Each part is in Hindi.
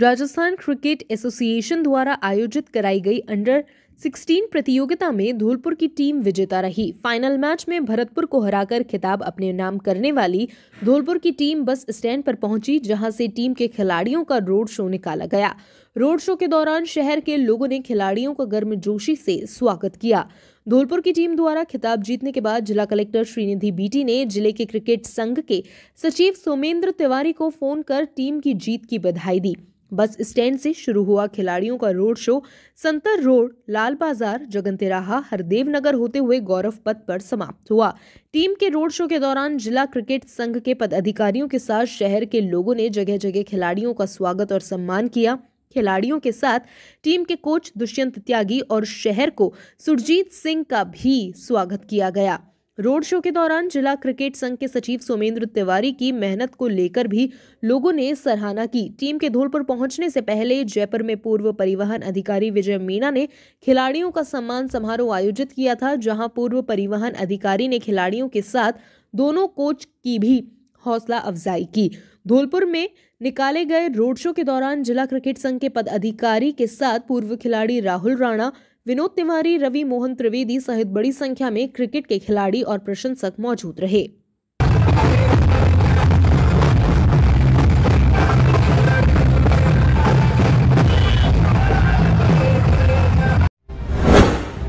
राजस्थान क्रिकेट एसोसिएशन द्वारा आयोजित कराई गई अंडर 16 प्रतियोगिता में धौलपुर की टीम विजेता रही फाइनल मैच में भरतपुर को हराकर खिताब अपने नाम करने वाली धौलपुर की टीम बस स्टैंड पर पहुंची जहां से टीम के खिलाड़ियों का रोड शो निकाला गया रोड शो के दौरान शहर के लोगों ने खिलाड़ियों का गर्मजोशी से स्वागत किया धौलपुर की टीम द्वारा खिताब जीतने के बाद जिला कलेक्टर श्रीनिधि बीटी ने जिले के क्रिकेट संघ के सचिव सोमेंद्र तिवारी को फोन कर टीम की जीत की बधाई दी बस स्टैंड से शुरू हुआ खिलाड़ियों का road show Santar road Lal Bazaar जगनतेराहा हरदेव नगर होते हुए गौरव पथ पर समाप्त हुआ टीम के रोड शो के दौरान जिला क्रिकेट संघ के पदाधिकारियों के साथ शहर के लोगों ने जगह जगह खिलाड़ियों का स्वागत और सम्मान किया खिलाड़ियों के साथ टीम के कोच दुष्यंत त्यागी और शहर को सुरजीत सिंह का भी स्वागत किया गया रोड शो के दौरान जिला क्रिकेट संघ के सचिव सोमेंद्र तिवारी की मेहनत को लेकर भी लोगों ने सराहना की टीम के धौलपुर पहुंचने से पहले जयपुर में पूर्व परिवहन अधिकारी विजय मीणा ने खिलाड़ियों का सम्मान समारोह आयोजित किया था जहां पूर्व परिवहन अधिकारी ने खिलाड़ियों के साथ दोनों कोच की भी हौसला अफजाई की धौलपुर में निकाले गए रोड शो के दौरान जिला क्रिकेट संघ के पदाधिकारी के साथ पूर्व खिलाड़ी राहुल राणा विनोद तिवारी रवि मोहन त्रिवेदी सहित बड़ी संख्या में क्रिकेट के खिलाड़ी और प्रशंसक मौजूद रहे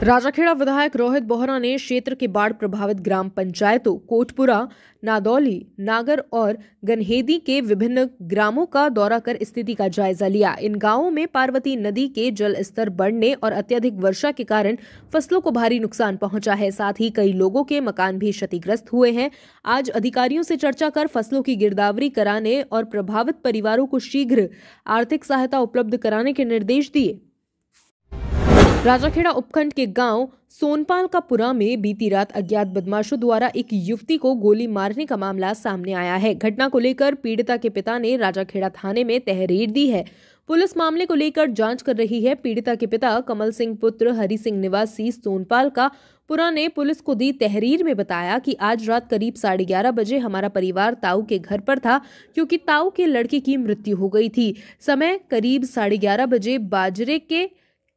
राजाखेड़ा विधायक रोहित बोहरा ने क्षेत्र के बाढ़ प्रभावित ग्राम पंचायतों कोटपुरा नादौली नागर और गनहेदी के विभिन्न ग्रामों का दौरा कर स्थिति का जायजा लिया इन गांवों में पार्वती नदी के जल स्तर बढ़ने और अत्यधिक वर्षा के कारण फसलों को भारी नुकसान पहुंचा है साथ ही कई लोगों के मकान भी क्षतिग्रस्त हुए हैं आज अधिकारियों से चर्चा कर फसलों की गिरदावरी कराने और प्रभावित परिवारों को शीघ्र आर्थिक सहायता उपलब्ध कराने के निर्देश दिए राजाखेड़ा उपखंड के गांव सोनपाल का पुरा में बीती रात अज्ञात बदमाशों द्वारा एक युवती को गोली मारने का मामला सामने आया है घटना को लेकर पीड़िता के पिता ने राजाखेड़ा थाने में तहरीर दी है पुलिस मामले को लेकर जांच कर रही है पीड़िता के पिता कमल सिंह पुत्र हरि सिंह निवासी सोनपाल का पुरा ने पुलिस को दी तहरीर में बताया कि आज रात करीब साढ़े ग्यारह बजे हमारा परिवार ताऊ के घर पर था क्योंकि ताऊ के लड़के की मृत्यु हो गई थी समय करीब साढ़े ग्यारह बजे बाजरे के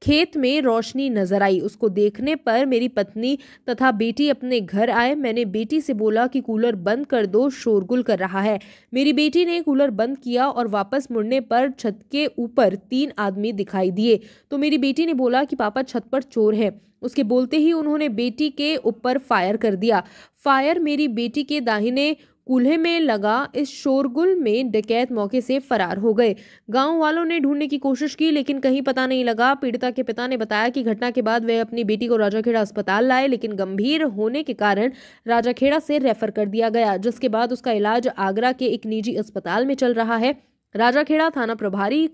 खेत में रोशनी नजर आई उसको देखने पर मेरी पत्नी तथा बेटी अपने घर आए मैंने बेटी से बोला कि कूलर बंद कर दो शोरगुल कर रहा है मेरी बेटी ने कूलर बंद किया और वापस मुड़ने पर छत के ऊपर तीन आदमी दिखाई दिए तो मेरी बेटी ने बोला कि पापा छत पर चोर है उसके बोलते ही उन्होंने बेटी के ऊपर फायर कर दिया फायर मेरी बेटी के दाहिने कूल्हे में लगा इस शोरगुल में डकैत मौके से फरार हो गए गांव वालों ने ढूंढने की कोशिश की लेकिन कहीं पता नहीं लगा पीड़िता के पिता ने बताया कि घटना के बाद वे अपनी बेटी को राजाखेड़ा अस्पताल लाए लेकिन गंभीर होने के कारण राजाखेड़ा से रेफर कर दिया गया जिसके बाद उसका इलाज आगरा के एक निजी अस्पताल में चल रहा है राजाखेड़ा थाना प्रभारी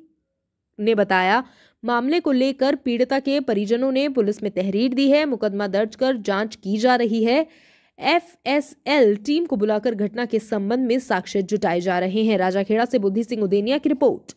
ने बताया मामले को लेकर पीड़िता के परिजनों ने पुलिस में तहरीर दी है मुकदमा दर्ज कर जांच की जा रही है एफएसएल टीम को बुलाकर घटना के संबंध में साक्ष्य जुटाए जा रहे हैं राजाखेड़ा से बुद्धि सिंह उदेनिया की रिपोर्ट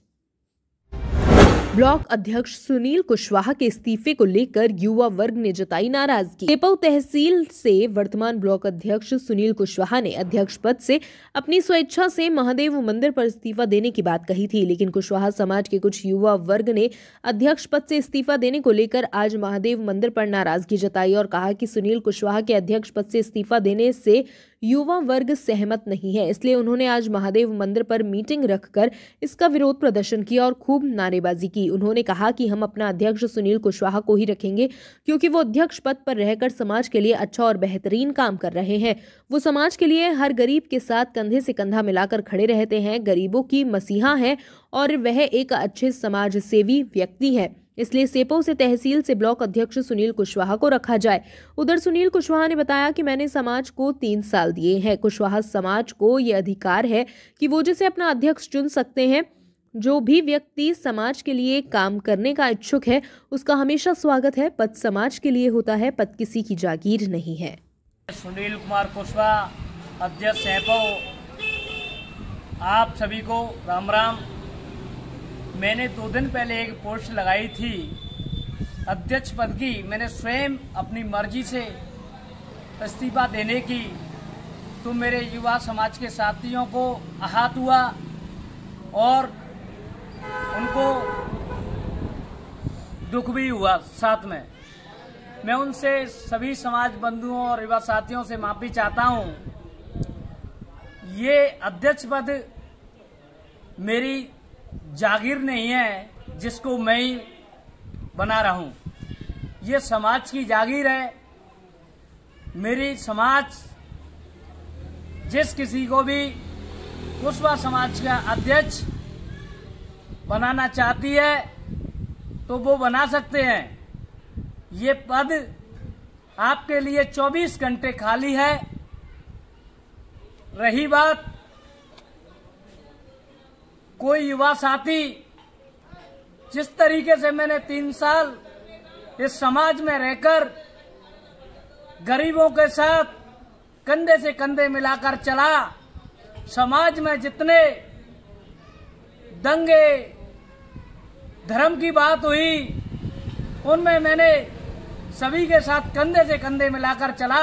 ब्लॉक अध्यक्ष सुनील कुशवाहा के इस्तीफे को लेकर युवा वर्ग ने जताई नाराजगी पेपऊ तहसील से वर्तमान ब्लॉक अध्यक्ष सुनील कुशवाहा ने अध्यक्ष पद से अपनी स्वेच्छा से महादेव मंदिर पर इस्तीफा देने की बात कही थी लेकिन कुशवाहा समाज के कुछ युवा वर्ग ने अध्यक्ष पद से इस्तीफा देने को लेकर आज महादेव मंदिर पर नाराजगी जताई और कहा कि सुनील कुशवाहा के अध्यक्ष पद से इस्तीफा देने से युवा वर्ग सहमत नहीं है इसलिए उन्होंने आज महादेव मंदिर पर मीटिंग रखकर इसका विरोध प्रदर्शन किया और खूब नारेबाजी की उन्होंने कहा कि हम अपना अध्यक्ष सुनील कुशवाहा को ही रखेंगे क्योंकि वो अध्यक्ष पद पर रहकर समाज के लिए अच्छा और बेहतरीन काम कर रहे हैं वो समाज के लिए हर गरीब के साथ कंधे से कंधा मिलाकर खड़े रहते हैं गरीबों की मसीहा है और वह एक अच्छे समाज सेवी व्यक्ति है इसलिए सेपो से तहसील से ब्लॉक अध्यक्ष सुनील कुशवाहा को रखा जाए उधर सुनील कुशवाहा ने बताया कि मैंने समाज को तीन साल दिए हैं कुशवाहा समाज को ये अधिकार है कि वो जिसे अपना अध्यक्ष चुन सकते हैं जो भी व्यक्ति समाज के लिए काम करने का इच्छुक है उसका हमेशा स्वागत है पद समाज के लिए होता है पद किसी की जागीर नहीं है सुनील कुमार कुशवाहा अध्यक्ष आप सभी को राम राम मैंने दो दिन पहले एक पोस्ट लगाई थी अध्यक्ष पद की मैंने स्वयं अपनी मर्जी से इस्तीफा देने की तो मेरे युवा समाज के साथियों को आहत हुआ और उनको दुख भी हुआ साथ में मैं उनसे सभी समाज बंधुओं और युवा साथियों से माफी चाहता हूं ये अध्यक्ष पद मेरी जागीर नहीं है जिसको मैं बना रहा हूं ये समाज की जागीर है मेरी समाज जिस किसी को भी कुशवा समाज का अध्यक्ष बनाना चाहती है तो वो बना सकते हैं ये पद आपके लिए 24 घंटे खाली है रही बात कोई युवा साथी जिस तरीके से मैंने तीन साल इस समाज में रहकर गरीबों के साथ कंधे से कंधे मिलाकर चला समाज में जितने दंगे धर्म की बात हुई उनमें मैंने सभी के साथ कंधे से कंधे मिलाकर चला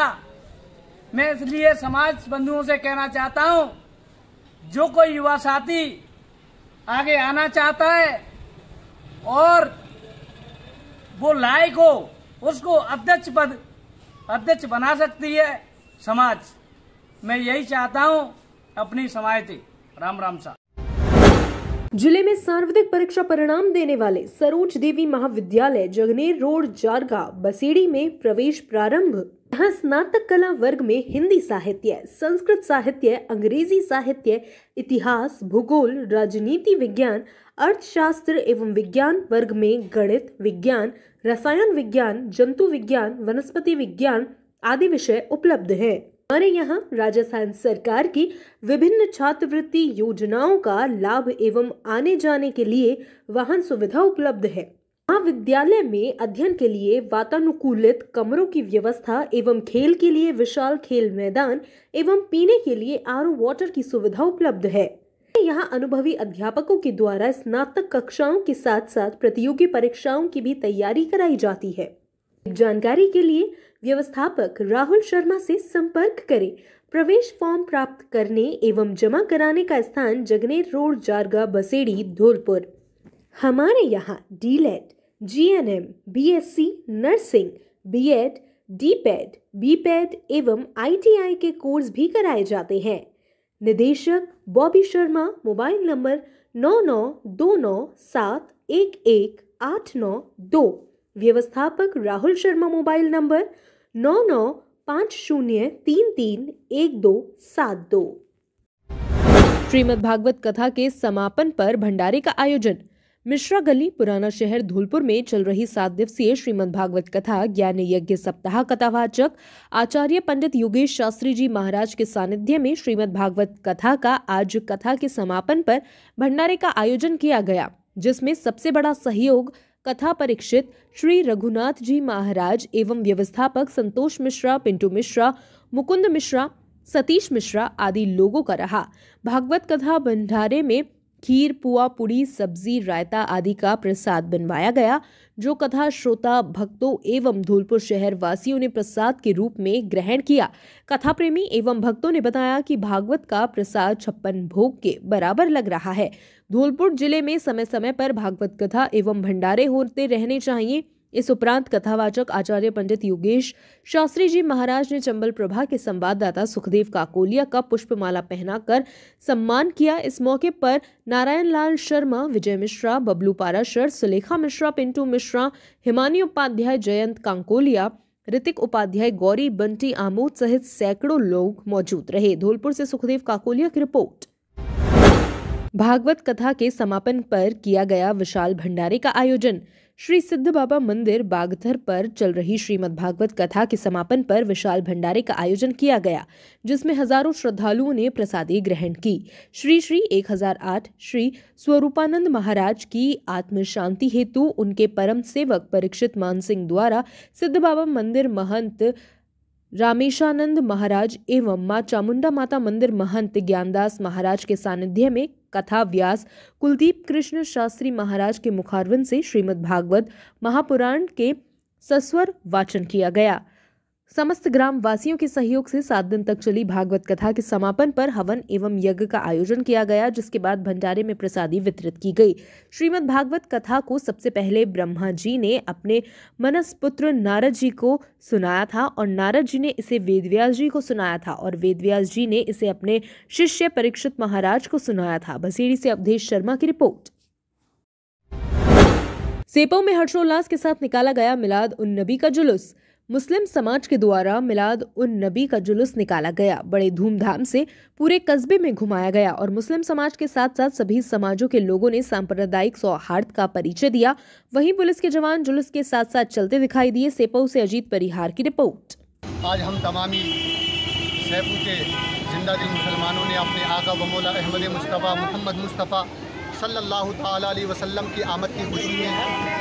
मैं इसलिए समाज बंधुओं से कहना चाहता हूं जो कोई युवा साथी आगे आना चाहता है और वो लायक हो उसको अध्यक्ष पद अध्यक्ष बना सकती है समाज मैं यही चाहता हूँ अपनी समायती राम राम साहब जिले में सार्वधिक परीक्षा परिणाम देने वाले सरोज देवी महाविद्यालय जगनेर रोड जारगा बसेड़ी में प्रवेश प्रारंभ यहाँ स्नातक कला वर्ग में हिंदी साहित्य संस्कृत साहित्य अंग्रेजी साहित्य इतिहास भूगोल राजनीति विज्ञान अर्थशास्त्र एवं विज्ञान वर्ग में गणित विज्ञान रसायन विज्ञान जंतु विज्ञान वनस्पति विज्ञान आदि विषय उपलब्ध हैं हमारे यहाँ राजस्थान सरकार की विभिन्न छात्रवृत्ति योजनाओं का लाभ एवं आने जाने के लिए वाहन सुविधा उपलब्ध है महाविद्यालय में अध्ययन के लिए वातानुकूलित कमरों की व्यवस्था एवं खेल के लिए विशाल खेल मैदान एवं पीने के लिए आर वाटर की सुविधा उपलब्ध है यहाँ अनुभवी अध्यापकों के द्वारा स्नातक कक्षाओं के साथ साथ प्रतियोगी परीक्षाओं की भी तैयारी कराई जाती है जानकारी के लिए व्यवस्थापक राहुल शर्मा से संपर्क करें प्रवेश फॉर्म प्राप्त करने एवं जमा कराने का स्थान जगनेर रोड जारगा बसेड़ी धोलपुर हमारे यहाँ DElEd GNM, BSc nursing BEd DPEd BPEd एवं आईटीआई के कोर्स भी कराए जाते हैं निदेशक बॉबी शर्मा मोबाइल नंबर नौ नौ दो नौ सात एक एक आठ नौ दो व्यवस्थापक राहुल शर्मा मोबाइल नंबर नौ नौ पाँच शून्य तीन तीन एक दो सात दो भागवत कथा के समापन पर भंडारे का आयोजन मिश्रा गली पुराना शहर धूलपुर में चल रही सात दिवसीय श्रीमद भागवत कथा ज्ञान यज्ञ सप्ताह कथावाचक आचार्य पंडित योगेश शास्त्री जी महाराज के सानिध्य में श्रीमद भागवत कथा का आज कथा के समापन पर भंडारे का आयोजन किया गया जिसमें सबसे बड़ा सहयोग कथा परीक्षित श्री रघुनाथ जी महाराज एवं व्यवस्थापक संतोष मिश्रा पिंटू मिश्रा मुकुंद मिश्रा सतीश मिश्रा आदि लोगों का रहा भागवत कथा भंडारे में खीर पुआ पुड़ी सब्जी रायता आदि का प्रसाद बनवाया गया जो कथा श्रोता भक्तों एवं धौलपुर शहर वासियों ने प्रसाद के रूप में ग्रहण किया कथा प्रेमी एवं भक्तों ने बताया कि भागवत का प्रसाद छप्पन भोग के बराबर लग रहा है धौलपुर जिले में समय समय पर भागवत कथा एवं भंडारे होते रहने चाहिए इस उपरांत कथावाचक आचार्य पंडित योगेश शास्त्री जी महाराज ने चंबल प्रभा के संवाददाता सुखदेव काकोलिया का पुष्पमाला पहनाकर सम्मान किया इस मौके पर नारायण लाल शर्मा विजय मिश्रा बबलू पाराशर सुलेखा मिश्रा पिंटू मिश्रा हिमानी उपाध्याय जयंत कांकोलिया ऋतिक उपाध्याय गौरी बंटी आमोद सहित सैकड़ों लोग मौजूद रहे धौलपुर से सुखदेव काकोलिया की रिपोर्ट भागवत कथा के समापन पर किया गया विशाल भंडारे का आयोजन श्री सिद्ध बाबा मंदिर बागधर पर चल रही श्रीमद भागवत कथा के समापन पर विशाल भंडारे का आयोजन किया गया जिसमें हजारों श्रद्धालुओं ने प्रसादी ग्रहण की श्री श्री 1008 श्री स्वरूपानंद महाराज की आत्म शांति हेतु उनके परम सेवक परीक्षित मान सिंह द्वारा सिद्ध बाबा मंदिर महंत रामेशानंद महाराज एवं माँ चामुंडा माता मंदिर महंत ज्ञानदास महाराज के सानिध्य में कथा व्यास कुलदीप कृष्ण शास्त्री महाराज के मुखारवन से भागवत महापुराण के सस्वर वाचन किया गया समस्त ग्राम वासियों के सहयोग से सात दिन तक चली भागवत कथा के समापन पर हवन एवं यज्ञ का आयोजन किया गया जिसके बाद भंडारे में प्रसादी वितरित की गई श्रीमद् भागवत कथा को सबसे पहले ब्रह्मा जी ने अपने मनस पुत्र नारद जी को सुनाया था और नारद जी ने इसे वेदव्यास जी को सुनाया था और वेदव्यास जी ने इसे अपने शिष्य परीक्षित महाराज को सुनाया था बसेड़ी से अवधेश शर्मा की रिपोर्ट सेपो में हर्षोल्लास के साथ निकाला गया मिलाद उन नबी का जुलूस मुस्लिम समाज के द्वारा मिलाद उन नबी का जुलूस निकाला गया बड़े धूमधाम से पूरे कस्बे में घुमाया गया और मुस्लिम समाज के साथ साथ सभी समाजों के लोगों ने सांप्रदायिक सौहार्द का परिचय दिया वहीं पुलिस के जवान जुलूस के साथ साथ चलते दिखाई दिए सेपो से अजीत परिहार की रिपोर्ट आज हम तमामी के जिंदा दिन मुसलमानों ने अपने आका बमोला अहमद मुस्तफ़ा मोहम्मद मुस्तफ़ा सल्लल्लाहु ताला अलैहि वसल्लम की आमद की खुशी में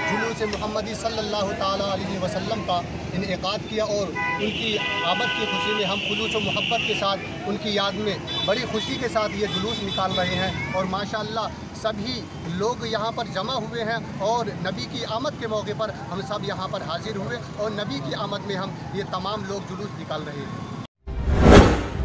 जुलूस मोहम्मदी सल्लल्लाहु ताला अलैहि वसल्लम का इनका किया और उनकी आमद की खुशी में हम खुलूस मोहब्बत के साथ उनकी याद में बड़ी खुशी के साथ ये जुलूस निकाल रहे हैं और माशाला सभी लोग यहाँ पर जमा हुए हैं और नबी की आमद के मौके पर हम सब यहाँ पर हाजिर हुए और नबी की आमद में हम ये तमाम लोग जुलूस निकाल रहे हैं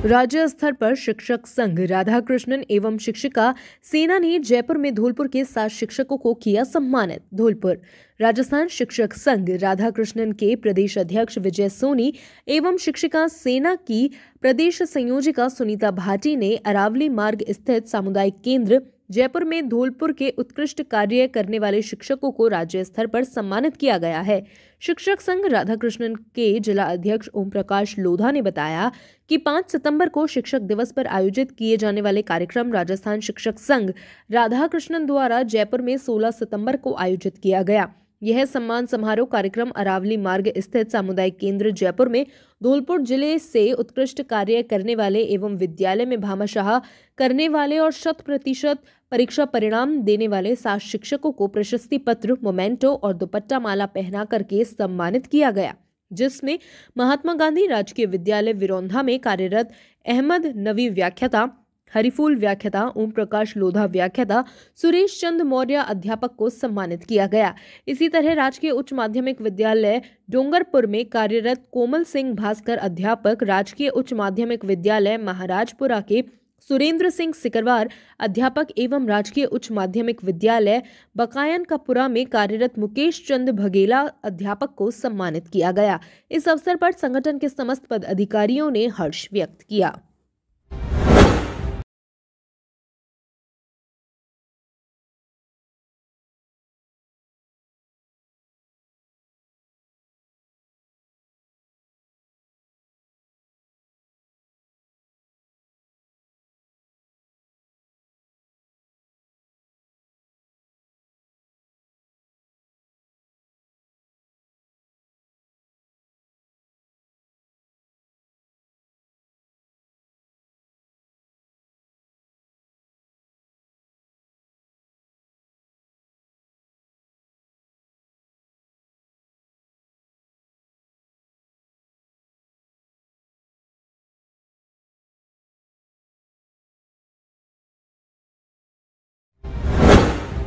राज्य स्तर पर शिक्षक संघ राधाकृष्णन एवं शिक्षिका सेना ने जयपुर में धौलपुर के सात शिक्षकों को किया सम्मानित धौलपुर राजस्थान शिक्षक संघ राधाकृष्णन के प्रदेश अध्यक्ष विजय सोनी एवं शिक्षिका सेना की प्रदेश संयोजिका सुनीता भाटी ने अरावली मार्ग स्थित सामुदायिक केंद्र जयपुर में धौलपुर के उत्कृष्ट कार्य करने वाले शिक्षकों को राज्य स्तर पर सम्मानित किया गया है शिक्षक संघ राधाकृष्णन के जिला अध्यक्ष ओम प्रकाश लोधा ने बताया कि 5 सितंबर को शिक्षक दिवस पर आयोजित किए जाने वाले कार्यक्रम राजस्थान शिक्षक संघ राधाकृष्णन द्वारा जयपुर में 16 सितंबर को आयोजित किया गया यह सम्मान समारोह कार्यक्रम अरावली मार्ग स्थित सामुदायिक केंद्र जयपुर में धौलपुर जिले से उत्कृष्ट कार्य करने वाले एवं विद्यालय में भामाशाह करने वाले और शत प्रतिशत परीक्षा परिणाम देने वाले सात शिक्षकों को प्रशस्ति पत्र मोमेंटो और दुपट्टा माला पहना करके सम्मानित किया गया जिसमें महात्मा गांधी राजकीय विद्यालय विरोंधा में कार्यरत अहमद नवी व्याख्याता हरिफूल व्याख्याता ओम प्रकाश लोधा व्याख्याता सुरेश चंद मौर्य अध्यापक को सम्मानित किया गया इसी तरह राजकीय उच्च माध्यमिक विद्यालय डोंगरपुर में कार्यरत कोमल सिंह भास्कर अध्यापक राजकीय उच्च माध्यमिक विद्यालय महाराजपुरा के सुरेंद्र सिंह सिकरवार अध्यापक एवं राजकीय उच्च माध्यमिक विद्यालय बकायन कपुरा में कार्यरत मुकेश चंद भगेला अध्यापक को सम्मानित किया गया इस अवसर पर संगठन के समस्त पदाधिकारियों ने हर्ष व्यक्त किया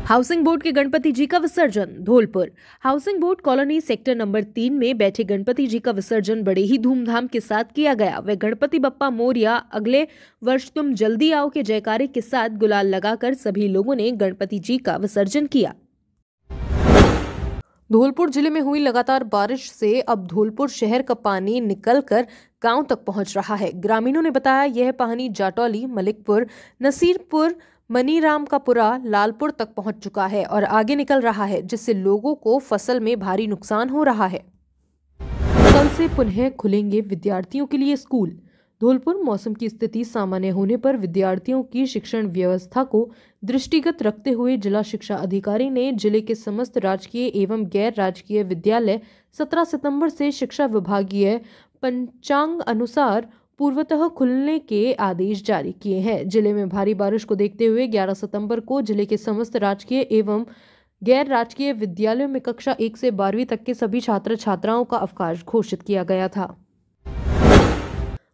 हाउसिंग बोर्ड के गणपति जी का विसर्जन Dhaulpur housing board colony sector number तीन में बैठे गणपति जी का विसर्जन बड़े ही धूमधाम के साथ किया गया वह गणपति बप्पा मोरिया अगले वर्ष तुम जल्दी आओ के जयकारे के साथ गुलाल लगाकर सभी लोगों ने गणपति जी का विसर्जन किया धौलपुर जिले में हुई लगातार बारिश से अब धौलपुर शहर का पानी निकलकर गांव तक पहुंच रहा है ग्रामीणों ने बताया यह पानी जाटौली मलिकपुर नसीरपुर मनीराम का पुरा लालपुर तक पहुंच चुका है और आगे निकल रहा है जिससे लोगों को फसल में भारी नुकसान हो रहा है कल से पुनः खुलेंगे विद्यार्थियों के लिए स्कूल धौलपुर मौसम की स्थिति सामान्य होने पर विद्यार्थियों की शिक्षण व्यवस्था को दृष्टिगत रखते हुए जिला शिक्षा अधिकारी ने जिले के समस्त राजकीय एवं गैर राजकीय विद्यालय 17 सितंबर से शिक्षा विभागीय पंचांग अनुसार पूर्वतः खुलने के आदेश जारी किए हैं जिले में भारी बारिश को देखते हुए 11 सितंबर को जिले के समस्त राजकीय एवं गैर राजकीय विद्यालयों में कक्षा एक से बारहवीं तक के सभी छात्र छात्राओं का अवकाश घोषित किया गया था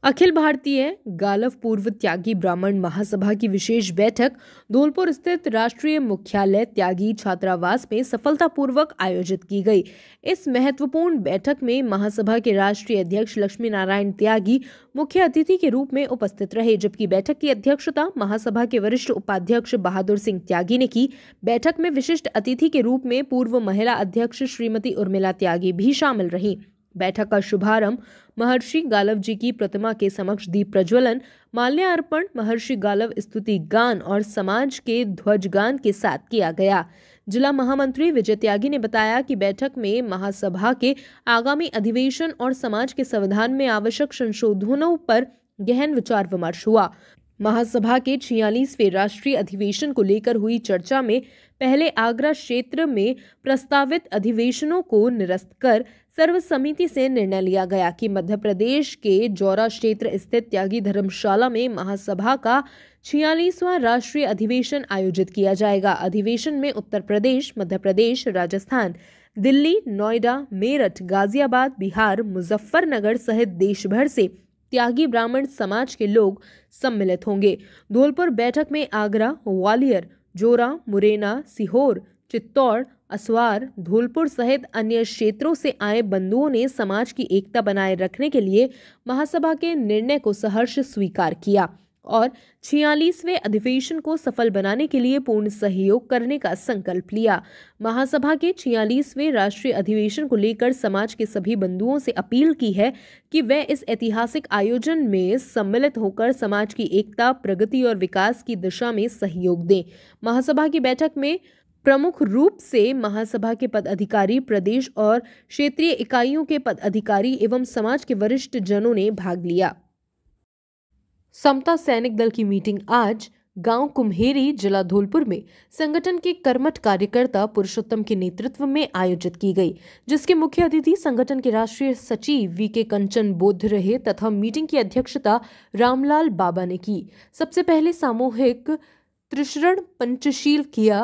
अखिल भारतीय गालव पूर्व त्यागी ब्राह्मण महासभा की विशेष बैठक धौलपुर स्थित राष्ट्रीय मुख्यालय त्यागी छात्रावास में सफलतापूर्वक आयोजित की गई इस महत्वपूर्ण बैठक में महासभा के राष्ट्रीय अध्यक्ष लक्ष्मी नारायण त्यागी मुख्य अतिथि के रूप में उपस्थित रहे जबकि बैठक की अध्यक्षता महासभा के वरिष्ठ उपाध्यक्ष बहादुर सिंह त्यागी ने की बैठक में विशिष्ट अतिथि के रूप में पूर्व महिला अध्यक्ष श्रीमती उर्मिला त्यागी भी शामिल रहीं बैठक का शुभारंभ महर्षि गालव जी की प्रतिमा के समक्ष दीप प्रज्वलन माल्यार्पण महर्षि गालव स्तुति गान और समाज के ध्वज गान के साथ किया गया जिला महामंत्री विजय त्यागी ने बताया कि बैठक में महासभा के आगामी अधिवेशन और समाज के संविधान में आवश्यक संशोधनों पर गहन विचार विमर्श हुआ महासभा के छियालीसवें राष्ट्रीय अधिवेशन को लेकर हुई चर्चा में पहले आगरा क्षेत्र में प्रस्तावित अधिवेशनों को निरस्त कर सर्वसम्मति से निर्णय लिया गया कि मध्य प्रदेश के जौरा क्षेत्र स्थित त्यागी धर्मशाला में महासभा का छियालीसवां राष्ट्रीय अधिवेशन आयोजित किया जाएगा अधिवेशन में उत्तर प्रदेश मध्य प्रदेश राजस्थान दिल्ली नोएडा मेरठ गाजियाबाद बिहार मुजफ्फरनगर सहित देश भर से त्यागी ब्राह्मण समाज के लोग सम्मिलित होंगे धौलपुर बैठक में आगरा ग्वालियर जोरा मुरैना सीहोर चित्तौड़ असवार धौलपुर सहित अन्य क्षेत्रों से आए बंधुओं ने समाज की एकता बनाए रखने के लिए महासभा के निर्णय को सहर्ष स्वीकार किया और छियालीसवें अधिवेशन को सफल बनाने के लिए पूर्ण सहयोग करने का संकल्प लिया महासभा के छियालीसवें राष्ट्रीय अधिवेशन को लेकर समाज के सभी बंधुओं से अपील की है कि वे इस ऐतिहासिक आयोजन में सम्मिलित होकर समाज की एकता प्रगति और विकास की दिशा में सहयोग दें महासभा की बैठक में प्रमुख रूप से महासभा के पदाधिकारी प्रदेश और क्षेत्रीय इकाइयों के पदाधिकारी एवं समाज के वरिष्ठ जनों ने भाग लिया समता सैनिक दल की मीटिंग आज गांव कुम्हेरी जिला धौलपुर में संगठन के कर्मठ कार्यकर्ता पुरुषोत्तम के नेतृत्व में आयोजित की गई जिसके मुख्य अतिथि संगठन के राष्ट्रीय सचिव वी के कंचन बोध रहे तथा मीटिंग की अध्यक्षता रामलाल बाबा ने की सबसे पहले सामूहिक त्रिशरण पंचशील किया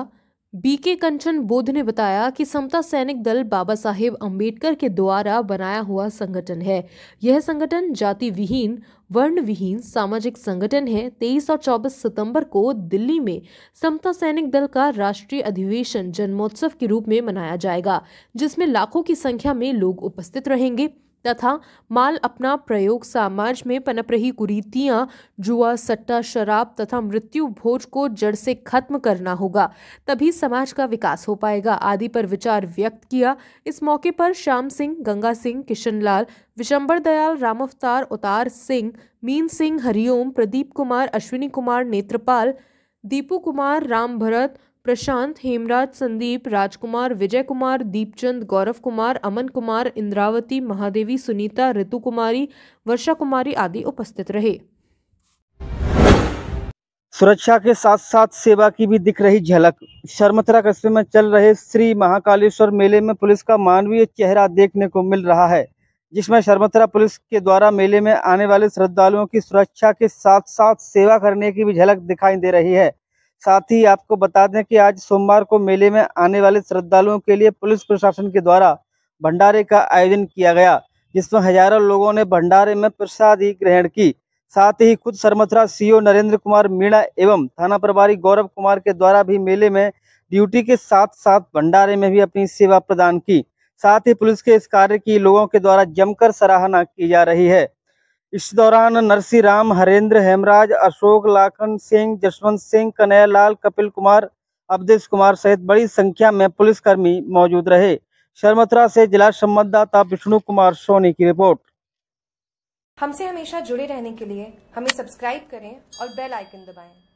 बीके कंचन बोध ने बताया कि समता सैनिक दल बाबा साहेब अम्बेडकर के द्वारा बनाया हुआ संगठन है यह संगठन जाति विहीन वर्ण विहीन सामाजिक संगठन है 23 और 24 सितंबर को दिल्ली में समता सैनिक दल का राष्ट्रीय अधिवेशन जन्मोत्सव के रूप में मनाया जाएगा जिसमें लाखों की संख्या में लोग उपस्थित रहेंगे तथा माल अपना प्रयोग समाज में पनप रही कुरीतियाँ जुआ सट्टा शराब तथा मृत्यु भोज को जड़ से खत्म करना होगा तभी समाज का विकास हो पाएगा आदि पर विचार व्यक्त किया इस मौके पर श्याम सिंह गंगा सिंह किशन लाल विशंबर दयाल राम अवतार उतार सिंह मीन सिंह हरिओम प्रदीप कुमार अश्विनी कुमार नेत्रपाल दीपू कुमार राम भरत प्रशांत हेमराज संदीप राजकुमार विजय कुमार दीपचंद गौरव कुमार अमन कुमार इंद्रावती महादेवी सुनीता ऋतु कुमारी वर्षा कुमारी आदि उपस्थित रहे सुरक्षा के साथ साथ सेवा की भी दिख रही झलक शर्मथरा कस्बे में चल रहे श्री महाकालेश्वर मेले में पुलिस का मानवीय चेहरा देखने को मिल रहा है जिसमें शर्मथरा पुलिस के द्वारा मेले में आने वाले श्रद्धालुओं की सुरक्षा के साथ साथ सेवा करने की भी झलक दिखाई दे रही है साथ ही आपको बता दें कि आज सोमवार को मेले में आने वाले श्रद्धालुओं के लिए पुलिस प्रशासन के द्वारा भंडारे का आयोजन किया गया जिसमें हजारों लोगों ने भंडारे में प्रसाद ही ग्रहण की साथ ही खुद सरमथरा सीओ नरेंद्र कुमार मीणा एवं थाना प्रभारी गौरव कुमार के द्वारा भी मेले में ड्यूटी के साथ साथ भंडारे में भी अपनी सेवा प्रदान की साथ ही पुलिस के इस कार्य की लोगों के द्वारा जमकर सराहना की जा रही है इस दौरान नरसी राम हरेंद्र हेमराज अशोक लाखन सिंह जसवंत सिंह कन्हैयालाल कपिल कुमार अवधेश कुमार सहित बड़ी संख्या में पुलिसकर्मी मौजूद रहे शर्मथुरा से जिला संवाददाता विष्णु कुमार सोनी की रिपोर्ट हमसे हमेशा जुड़े रहने के लिए हमें सब्सक्राइब करें और बेल आइकन दबाएं।